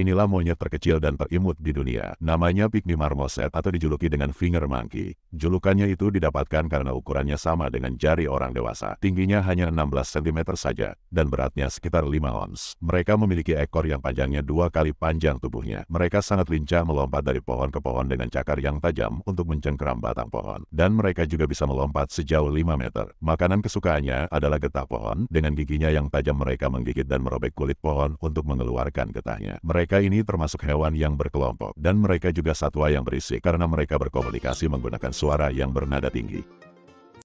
Inilah monyet terkecil dan terimut di dunia. Namanya Pygmy Marmoset atau dijuluki dengan Finger Monkey. Julukannya itu didapatkan karena ukurannya sama dengan jari orang dewasa. Tingginya hanya 16 cm saja, dan beratnya sekitar 5 ons. Mereka memiliki ekor yang panjangnya dua kali panjang tubuhnya. Mereka sangat lincah melompat dari pohon ke pohon dengan cakar yang tajam untuk mencengkeram batang pohon. Dan mereka juga bisa melompat sejauh 5 meter. Makanan kesukaannya adalah getah pohon. Dengan giginya yang tajam mereka menggigit dan merobek kulit pohon untuk mengeluarkan getahnya. Mereka mereka ini termasuk hewan yang berkelompok, dan mereka juga satwa yang berisik karena mereka berkomunikasi menggunakan suara yang bernada tinggi.